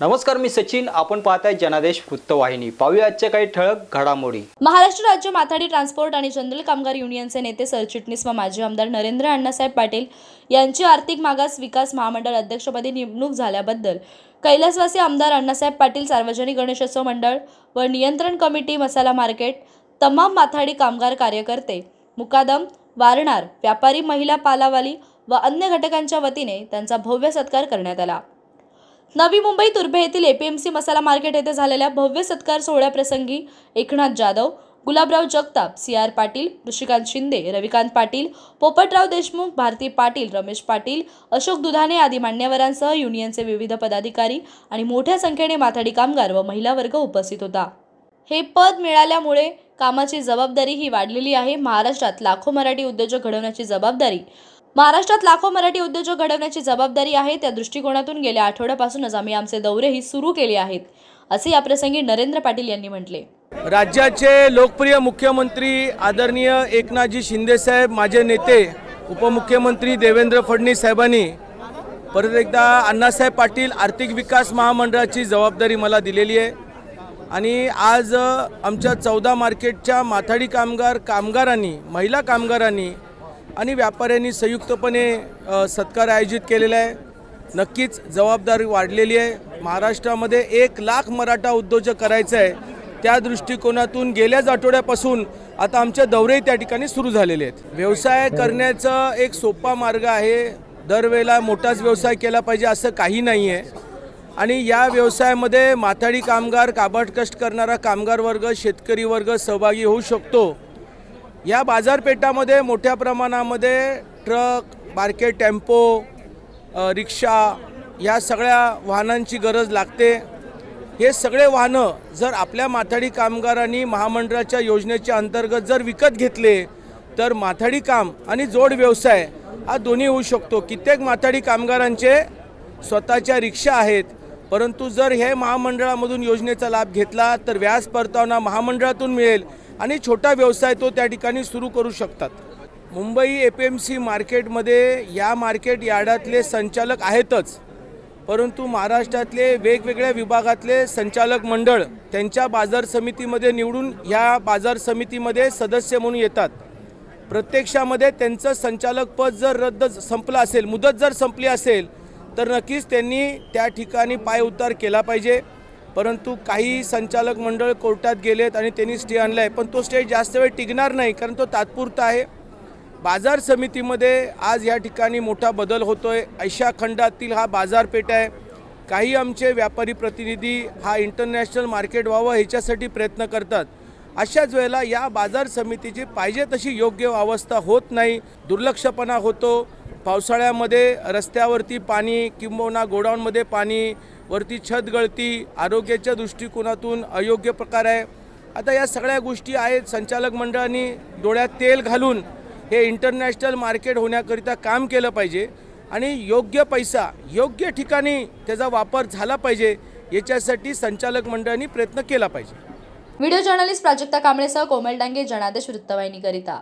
नमस्कार मी सचिन आपण पाहताय जनादेश वृत्तवाहिनी पाहूया आजचे काही ठळक घडामोडी महाराष्ट्र राज्य माथाडी ट्रान्सपोर्ट आणि जनरल कामगार युनियनचे नेते सरचिटणीस व माजी आमदार नरेंद्र अण्णासाहेब पाटील यांची आर्थिक मागास विकास महामंडळ अध्यक्षपदी नेमणूक झाल्याबद्दल कैलासवासी आमदार अण्णासाहेब पाटील सार्वजनिक गणेशोत्सव मंडळ व नियंत्रण कमिटी मसाला मार्केट तमाम माथाडी कामगार कार्यकर्ते मुकादम वारणार व्यापारी महिला पालावाली व अन्य घटकांच्या वतीने त्यांचा भव्य सत्कार करण्यात आला नवी मुंबई तुर्भे येथील एपीएमसी मसाला मार्केट येथे झालेल्या भव्य सत्कार सोहळ्याप्रसंगी एकनाथ जाधव गुलाबराव जगताप सी आर पाटील ऋषिकांत शिंदे रविकांत पाटील पोपटराव देशमुख भारती पाटील रमेश पाटील अशोक दुधाने आदी मान्यवरांसह युनियनचे विविध पदाधिकारी आणि मोठ्या संख्येने माथाडी कामगार व महिला वर्ग उपस्थित होता हे पद मिळाल्यामुळे कामाची जबाबदारी ही वाढलेली आहे महाराष्ट्रात लाखो मराठी उद्योजक घडवण्याची जबाबदारी महाराष्ट्रात लाखो मराठी उद्योजक घडवण्याची जबाबदारी आहे त्या दृष्टिकोनातून गेल्या आठवड्यापासूनच आम्ही आमचे दौरेही सुरू केले आहेत असे याप्रसंगी नरेंद्र पाटील यांनी म्हटले राज्याचे लोकप्रिय मुख्यमंत्री आदरणीय एकनाथजी शिंदेसाहेब माझे नेते उपमुख्यमंत्री देवेंद्र फडणवीस साहेबांनी परत एकदा अण्णासाहेब पाटील आर्थिक विकास महामंडळाची जबाबदारी मला दिलेली आहे आणि आज आमच्या चौदा मार्केटच्या माथाडी कामगार कामगारांनी महिला कामगारांनी आणि व्यापाऱ्यांनी संयुक्तपणे सत्कार आयोजित केलेला आहे नक्कीच जबाबदारी वाढलेली आहे महाराष्ट्रामध्ये एक लाख मराठा उद्योजक करायचं आहे त्या दृष्टिकोनातून गेल्याच आठवड्यापासून आता आमचे दौरे त्या ठिकाणी सुरू झालेले आहेत व्यवसाय करण्याचा एक सोपा मार्ग आहे दरवेळेला मोठाच व्यवसाय केला पाहिजे असं काही नाही आहे आणि या व्यवसायामध्ये माथाडी कामगार काबाडकष्ट करणारा कामगार वर्ग शेतकरी वर्ग सहभागी होऊ शकतो या बाजारपेठामध्ये मोठ्या प्रमाणामध्ये ट्रक बारके टेम्पो रिक्षा या सगळ्या वाहनांची गरज लागते हे सगळे वाहनं जर आपल्या माथाडी कामगारांनी महामंडळाच्या योजनेच्या अंतर्गत जर विकत घेतले तर माथाडी काम आणि जोड व्यवसाय हा दोन्ही होऊ शकतो कित्येक माथाडी कामगारांचे स्वतःच्या रिक्षा आहेत परंतु जर हे महामंडळामधून योजनेचा लाभ घेतला तर व्याज परतावना महामंडळातून मिळेल आणि छोटा व्यवसाय तो त्या ठिकाणी सुरू करू शकतात Mumbai A P M C मार्केटमध्ये या मार्केट यार्डातले संचालक आहेतच परंतु महाराष्ट्रातले वेगवेगळ्या विभागातले संचालक मंडळ त्यांच्या बाजार समितीमध्ये निवडून ह्या बाजार समितीमध्ये सदस्य म्हणून येतात प्रत्यक्षामध्ये त्यांचं संचालक पद जर रद्द संपलं असेल मुदत जर संपली असेल तर नक्कीच त्यांनी त्या ठिकाणी पायउतार केला पाहिजे परंतु काही संचालक मंडळ कोर्टात गेलेत आणि त्यांनी स्टे आणला आहे पण तो स्टे जास्त वेळ टिकणार नाही कारण तो तात्पुरता आहे बाजार समितीमध्ये आज या ठिकाणी मोठा बदल होतो आहे ऐशा खंडातील हा बाजारपेठ आहे काही आमचे व्यापारी प्रतिनिधी हा इंटरनॅशनल मार्केट व्हावं ह्याच्यासाठी प्रयत्न करतात अशाच वेळेला या बाजार समितीची पाहिजे तशी योग्य अवस्था होत नाही दुर्लक्षपणा होतो पावसाळ्यामध्ये रस्त्यावरती पाणी किंबहुना गोडाऊनमध्ये पाणी वरती छत गळती आरोग्याच्या दृष्टिकोनातून अयोग्य प्रकार आहे आता या सगळ्या गोष्टी आहेत संचालक मंडळाने डोळ्यात तेल घालून हे इंटरनॅशनल मार्केट होण्याकरिता काम केलं पाहिजे आणि योग्य पैसा योग्य ठिकाणी त्याचा वापर झाला पाहिजे याच्यासाठी संचालक मंडळांनी प्रयत्न केला पाहिजे व्हिडिओ जर्नलिस्ट प्राजक्ता कांबळेसह कोमल डांगे जनादेश वृत्तवाहिनीकरिता